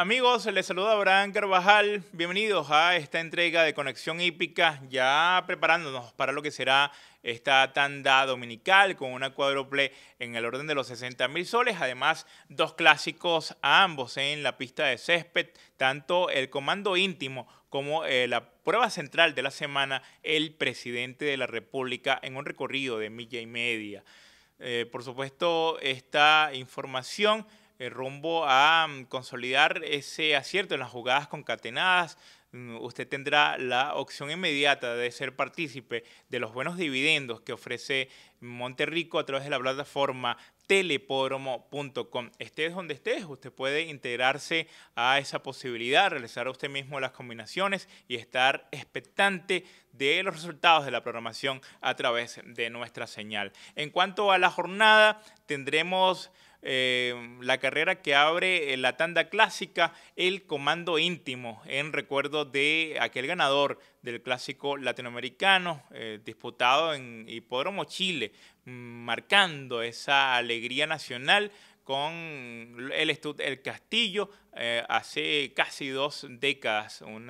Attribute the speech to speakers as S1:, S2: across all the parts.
S1: Amigos, les saluda Abraham Carvajal. Bienvenidos a esta entrega de Conexión Hípica, ya preparándonos para lo que será esta tanda dominical con una cuádruple en el orden de los 60 mil soles. Además, dos clásicos a ambos en la pista de césped, tanto el comando íntimo como eh, la prueba central de la semana, el presidente de la República en un recorrido de milla y media. Eh, por supuesto, esta información eh, rumbo a mm, consolidar ese acierto en las jugadas concatenadas. Mm, usted tendrá la opción inmediata de ser partícipe de los buenos dividendos que ofrece Monterrico a través de la plataforma telepodromo.com. Estés donde estés, usted puede integrarse a esa posibilidad, realizar usted mismo las combinaciones y estar expectante de los resultados de la programación a través de nuestra señal. En cuanto a la jornada, tendremos Em, la carrera que abre eh, la tanda clásica, el comando íntimo, en recuerdo de aquel ganador del clásico latinoamericano eh, disputado en Hipódromo Chile, mm, marcando esa alegría nacional con el, el Castillo eh, hace casi dos décadas, un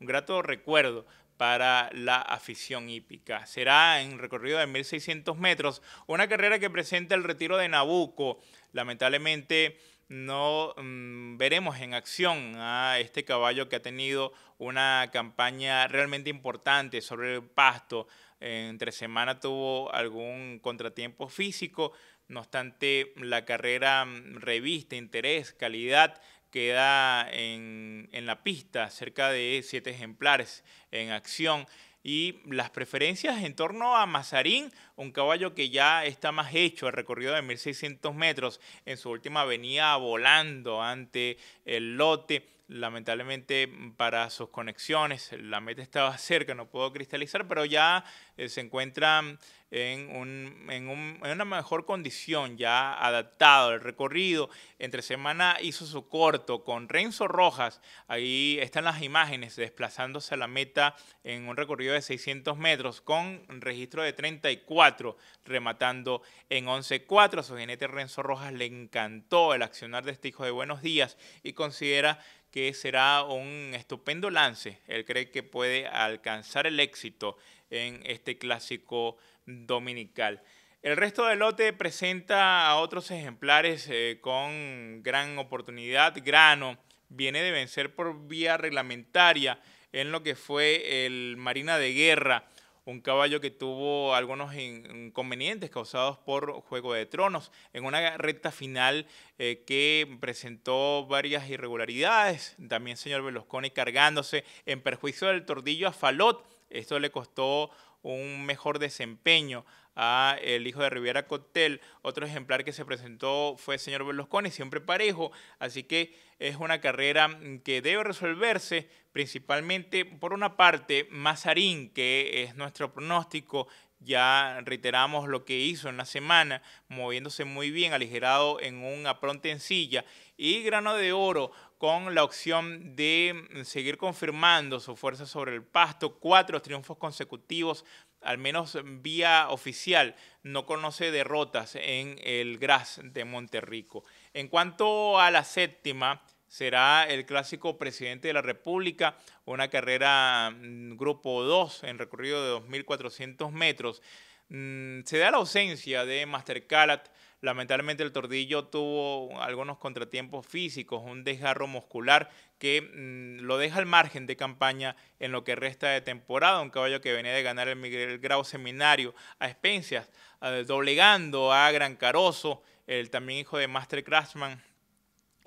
S1: grato recuerdo para la afición hípica. Será en recorrido de 1.600 metros, una carrera que presenta el retiro de Nabucco. Lamentablemente no mm, veremos en acción a este caballo que ha tenido una campaña realmente importante sobre el pasto. Entre semana tuvo algún contratiempo físico, no obstante la carrera mm, revista interés, calidad queda en, en la pista, cerca de siete ejemplares en acción y las preferencias en torno a Mazarín, un caballo que ya está más hecho, el recorrido de 1600 metros en su última venía volando ante el lote lamentablemente mm, para sus conexiones, la meta estaba cerca, no pudo cristalizar, pero ya eh, se encuentra mm, en, un, en, un, en, una mejor condición, ya adaptado el recorrido. Entre semana hizo su corto con Renzo Rojas, ahí están las imágenes desplazándose a la meta en un recorrido de 600 metros con registro de 34, rematando en 11.4 A su jinete Renzo Rojas le encantó el accionar de este hijo de Buenos Días y considera que será un estupendo lance. Él cree que puede alcanzar el éxito en este clásico dominical. El resto del lote presenta a otros ejemplares eh, con gran oportunidad. Grano viene de vencer por vía reglamentaria en lo que fue el Marina de Guerra un caballo que tuvo algunos inconvenientes causados por Juego de Tronos, en una recta final eh, que presentó varias irregularidades, también señor Velosconi cargándose en perjuicio del tordillo a Falot, esto le costó un mejor desempeño a el hijo de Riviera Cotel. Otro ejemplar que se presentó fue el señor Berlusconi, siempre parejo. Así que es una carrera mm, que debe resolverse principalmente por una parte Mazarín, que es nuestro pronóstico ya reiteramos lo que hizo en la semana, moviéndose muy bien, aligerado en un apronte en silla y grano de oro con la opción de mm, seguir confirmando su fuerza sobre el pasto, cuatro triunfos consecutivos, al menos vía oficial, no conoce derrotas en el Gras de Monterrico. En cuanto a la séptima, será el clásico presidente de la República, una carrera mm, grupo 2 en recorrido de 2.400 metros. Mm, se da la ausencia de Master Calat Lamentablemente el tordillo tuvo algunos contratiempos físicos, un desgarro muscular que mm, lo deja al margen de campaña en lo que resta de temporada. Un caballo que venía de ganar el Miguel Grau Seminario a Espencias, eh, doblegando a Gran Caroso el también hijo de Master Craftsman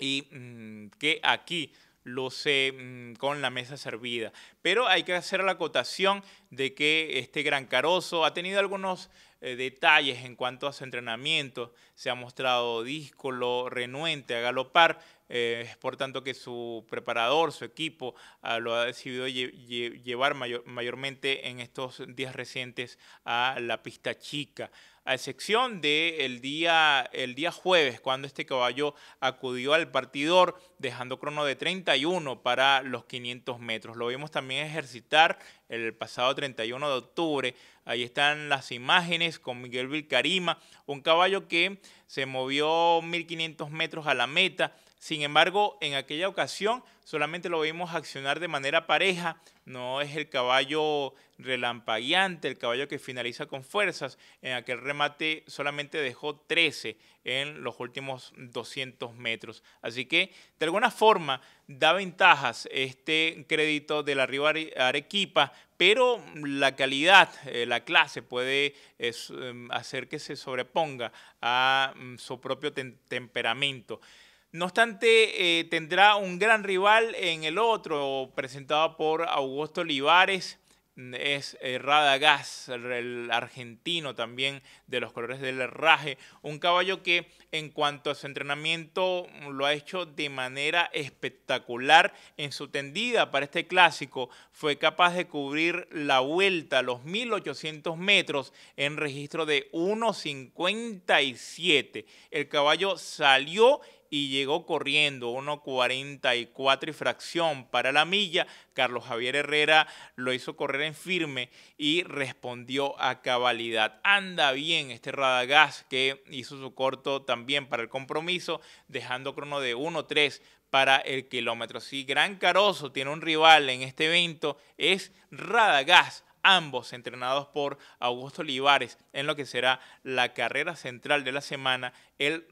S1: y mm, que aquí lo sé mm, con la mesa servida. Pero hay que hacer la acotación de que este gran carozo ha tenido algunos eh, detalles en cuanto a su entrenamiento. Se ha mostrado díscolo, renuente a galopar, eh, es por tanto que su preparador, su equipo, ah, lo ha decidido llevar mayormente en estos días recientes a la pista chica a excepción del de día, el día jueves, cuando este caballo acudió al partidor, dejando crono de 31 para los 500 metros. Lo vimos también ejercitar el pasado 31 de octubre. Ahí están las imágenes con Miguel Vilcarima, un caballo que se movió 1500 metros a la meta, sin embargo, en aquella ocasión solamente lo vimos accionar de manera pareja, no es el caballo relampagueante, el caballo que finaliza con fuerzas. En aquel remate solamente dejó 13 en los últimos 200 metros. Así que de alguna forma da ventajas este crédito de la Arequipa, pero la calidad, eh, la clase puede eh, em, hacer que se sobreponga a mm, su propio temperamento. No obstante, eh, tendrá un gran rival en el otro, presentado por Augusto Olivares. Mm, es eh, Radagas, el argentino también de los colores del herraje, Un caballo que en cuanto a su entrenamiento mm, lo ha hecho de manera espectacular en su tendida para este clásico. Fue capaz de cubrir la vuelta, los 1800 metros, en registro de 1.57. El caballo salió y llegó corriendo 1.44 y fracción para la milla. Carlos Javier Herrera lo hizo correr en firme y respondió a cabalidad. Anda bien este Radagás que hizo su corto también para el compromiso, dejando crono de 1.3 para el kilómetro. Si Gran Caroso tiene un rival en este evento es Radagás ambos entrenados por Augusto Olivares, en lo que será la carrera central de la semana, el,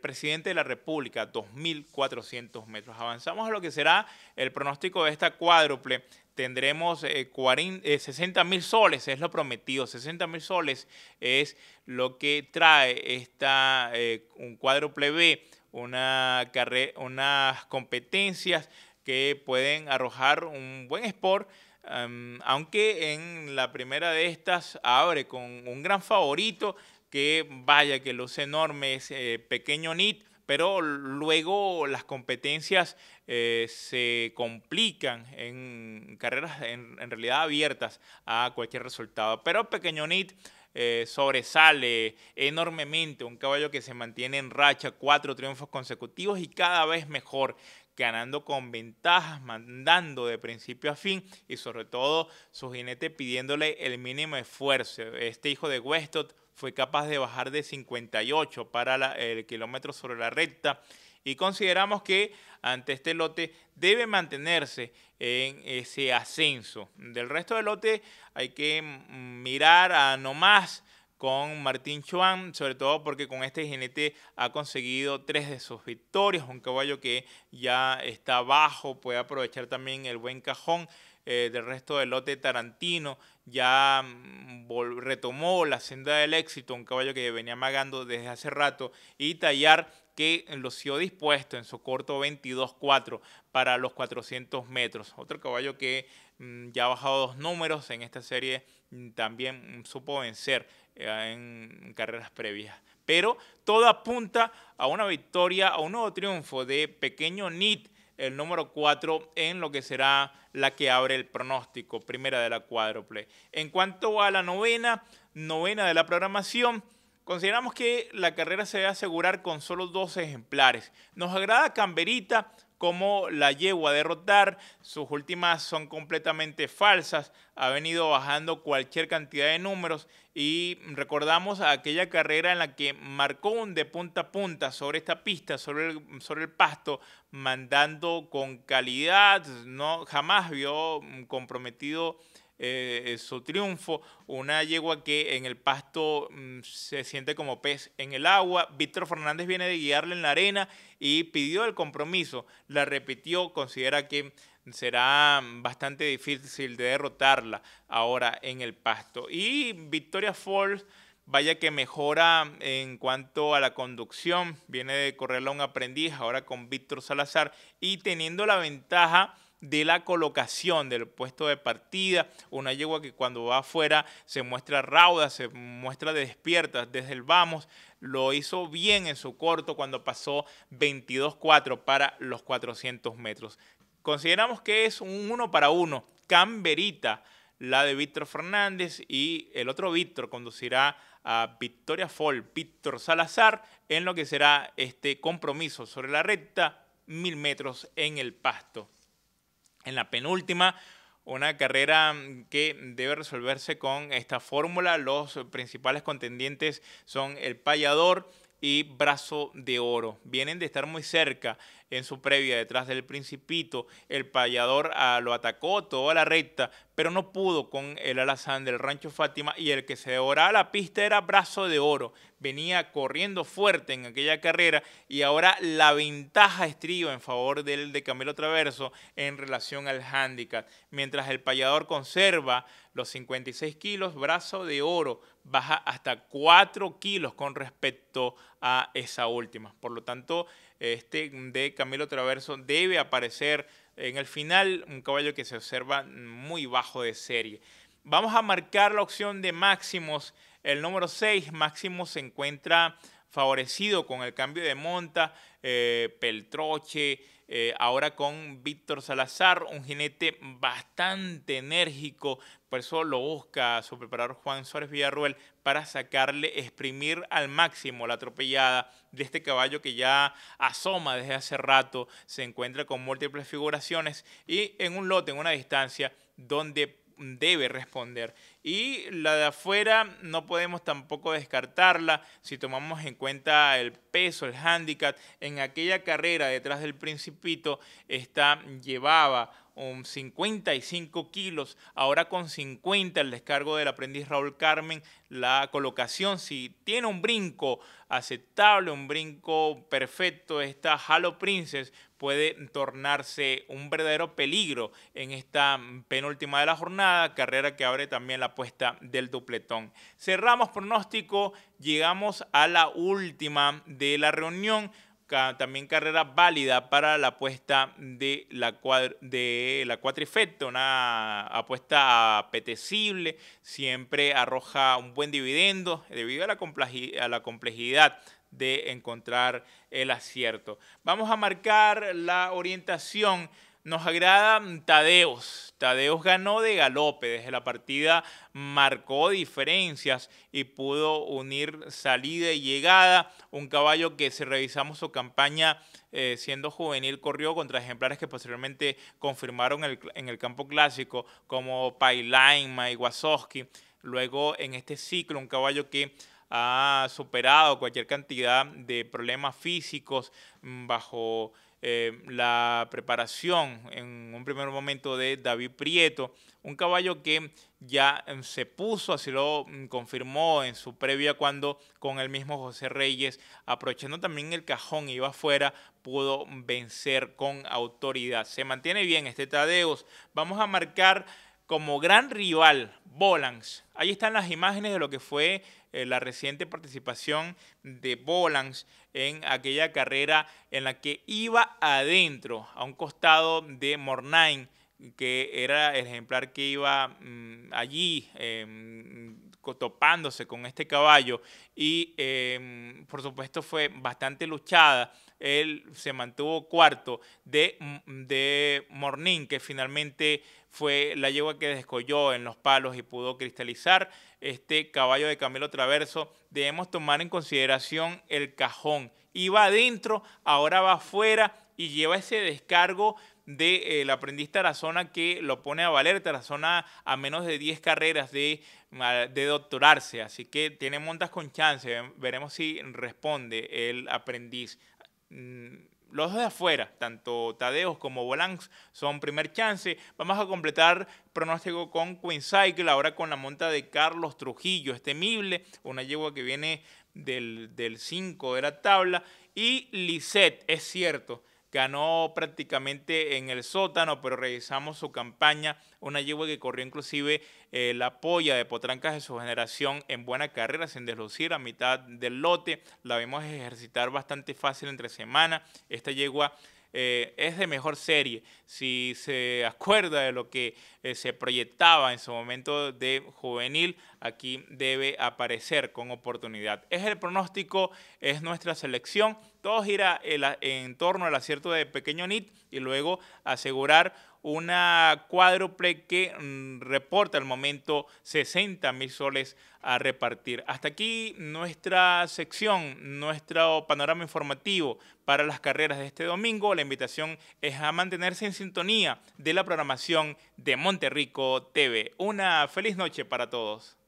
S1: presidente de la República, 2.400 metros. Avanzamos a lo que será el pronóstico de esta cuádruple tendremos 60.000 eh, 60 eh, mil soles, es lo prometido, 60 mil soles es lo que trae esta, eh, un cuádruple B, una unas competencias que pueden arrojar un buen sport Em, aunque en la primera de estas abre con un gran favorito que vaya que los enormes, eh, pequeño nit, pero luego las competencias eh, se complican en carreras en, realidad abiertas a cualquier resultado. Pero pequeño nit eh, sobresale enormemente, un caballo que se mantiene en racha, cuatro triunfos consecutivos y cada vez mejor ganando con ventajas, mandando de principio a fin y sobre todo su jinete pidiéndole el mínimo esfuerzo. Este hijo de Westot fue capaz de bajar de 58 para el kilómetro sobre la recta y consideramos que ante este lote debe mantenerse en ese ascenso. Del resto del lote hay que mirar a no más con Martín Chuan, sobre todo porque con este jinete ha conseguido tres de sus victorias, un caballo que ya está bajo, puede aprovechar también el buen cajón. Eh, del resto del lote Tarantino, ya mm, retomó la senda del éxito, un caballo que venía magando desde hace rato, y Tallar que lo lució dispuesto en su corto 22-4 para los 400 metros. Otro caballo que mm, ya ha bajado dos números en esta serie, mm, también supo vencer eh, en carreras previas. Pero todo apunta a una victoria, a un nuevo triunfo de Pequeño Nit, el número 4, en lo que será la que abre el pronóstico, primera de la cuádruple. En cuanto a la novena, novena de la programación, consideramos que la carrera se debe asegurar con solo dos ejemplares. Nos agrada Camberita como la yegua a derrotar. Sus últimas son completamente falsas. Ha venido bajando cualquier cantidad de números. Y recordamos aquella carrera en la que marcó un de punta a punta sobre esta pista, sobre el, sobre el pasto, mandando con calidad. No, jamás vio comprometido eh, su triunfo. Una yegua que en el pasto mm, se siente como pez en el agua. Víctor Fernández viene de guiarla en la arena y pidió el compromiso. La repitió, considera que será bastante difícil de derrotarla ahora en el pasto. Y Victoria Falls vaya que mejora en cuanto a la conducción. Viene de correrla un aprendiz ahora con Víctor Salazar y teniendo la ventaja de la colocación del puesto de partida, una yegua que cuando va afuera se muestra rauda, se muestra despierta desde el vamos, lo hizo bien en su corto cuando pasó 22-4 para los 400 metros. Consideramos que es un uno para uno, Camberita, la de Víctor Fernández y el otro Víctor conducirá a Victoria Fall, Víctor Salazar, en lo que será este compromiso sobre la recta, mil metros en el pasto en la penúltima. Una carrera mm, que debe resolverse con esta fórmula. Los principales contendientes son el payador y brazo de oro. Vienen de estar muy cerca en su previa detrás del Principito. El payador ah, lo atacó toda la recta, pero no pudo con el alazán del Rancho Fátima y el que se devoraba la pista era Brazo de Oro. Venía corriendo fuerte en aquella carrera y ahora la ventaja estriba en favor del de Camilo Traverso en relación al handicap. Mientras el payador conserva los 56 kilos, Brazo de Oro baja hasta 4 kilos con respecto a esa última. Por lo tanto, este, de Camilo Traverso debe aparecer en el final, un caballo que se observa muy bajo de serie. Vamos a marcar la opción de Máximos, el número 6. Máximos se encuentra favorecido con el cambio de monta, eh, peltroche, eh, ahora con Víctor Salazar, un jinete bastante enérgico, por eso lo busca su preparador Juan Suárez Villarruel para sacarle, exprimir al máximo la atropellada de este caballo que ya asoma desde hace rato, se encuentra con múltiples figuraciones y en un lote, en una distancia donde debe responder. Y la de afuera no podemos tampoco descartarla si tomamos en cuenta el peso, el handicap. En aquella carrera detrás del principito, esta llevaba un 55 kilos, ahora con 50 el descargo del aprendiz Raúl Carmen, la colocación, si tiene un brinco aceptable, un brinco perfecto, esta Halo Princess puede tornarse un verdadero peligro en esta penúltima de la jornada, carrera que abre también la apuesta del dupletón. Cerramos pronóstico, llegamos a la última de la reunión también carrera válida para la apuesta de la, de la cuatrifecta, una apuesta apetecible, siempre arroja un buen dividendo debido a la complejidad de encontrar el acierto. Vamos a marcar la orientación. Nos agrada Tadeos. Tadeos ganó de galope. Desde la partida marcó diferencias y pudo unir salida y llegada. Un caballo que si revisamos su campaña eh, siendo juvenil corrió contra ejemplares que posteriormente confirmaron en el campo clásico como Pailaima y Luego en este ciclo un caballo que ha superado cualquier cantidad de problemas físicos mm, bajo eh, la preparación en un primer momento de David Prieto, un caballo que ya mm, se puso, así lo mm, confirmó en su previa cuando con el mismo José Reyes, aprovechando también el cajón, y iba afuera, pudo vencer con autoridad. Se mantiene bien este Tadeus. Vamos a marcar como gran rival Bolans Ahí están las imágenes de lo que fue eh, la reciente participación de Bolans en aquella carrera en la que iba adentro, a un costado de Mornain, que era el ejemplar que iba mm, allí. Em, topándose con este caballo y em, por supuesto fue bastante luchada él se mantuvo cuarto de, mm, de Morning, que finalmente fue la yegua que descolló en los palos y pudo cristalizar este caballo de Camilo Traverso. Debemos tomar en consideración el cajón. Iba adentro, ahora va afuera y lleva ese descargo del de, eh, aprendiz Tarazona que lo pone a valer. Tarazona a menos de 10 carreras de, de doctorarse, así que tiene montas con chance. Veremos si responde el aprendiz. Mm, los dos de afuera, tanto Tadeos como Volans, son primer chance. Vamos a completar pronóstico con Queen Cycle, ahora con la monta de Carlos Trujillo, es temible, una yegua que viene del 5 de la tabla. Y Lisette, es cierto, ganó prácticamente en el sótano, pero revisamos su campaña, una yegua que corrió inclusive eh, la polla de potrancas de su generación en buena carrera, sin deslucir, a mitad del lote, la vimos ejercitar bastante fácil entre semana, esta yegua eh, es de mejor serie. Si se acuerda de lo que eh, se proyectaba en su momento de juvenil, aquí debe aparecer con oportunidad. Es el pronóstico, es nuestra selección. Todo gira eh, en torno al acierto de Pequeño Nit y luego asegurar una cuádruple que mm, reporta al momento 60 mil soles a repartir. Hasta aquí nuestra sección, nuestro panorama informativo para las carreras de este domingo. La invitación es a mantenerse en sintonía de la programación de Monterrico TV. Una feliz noche para todos.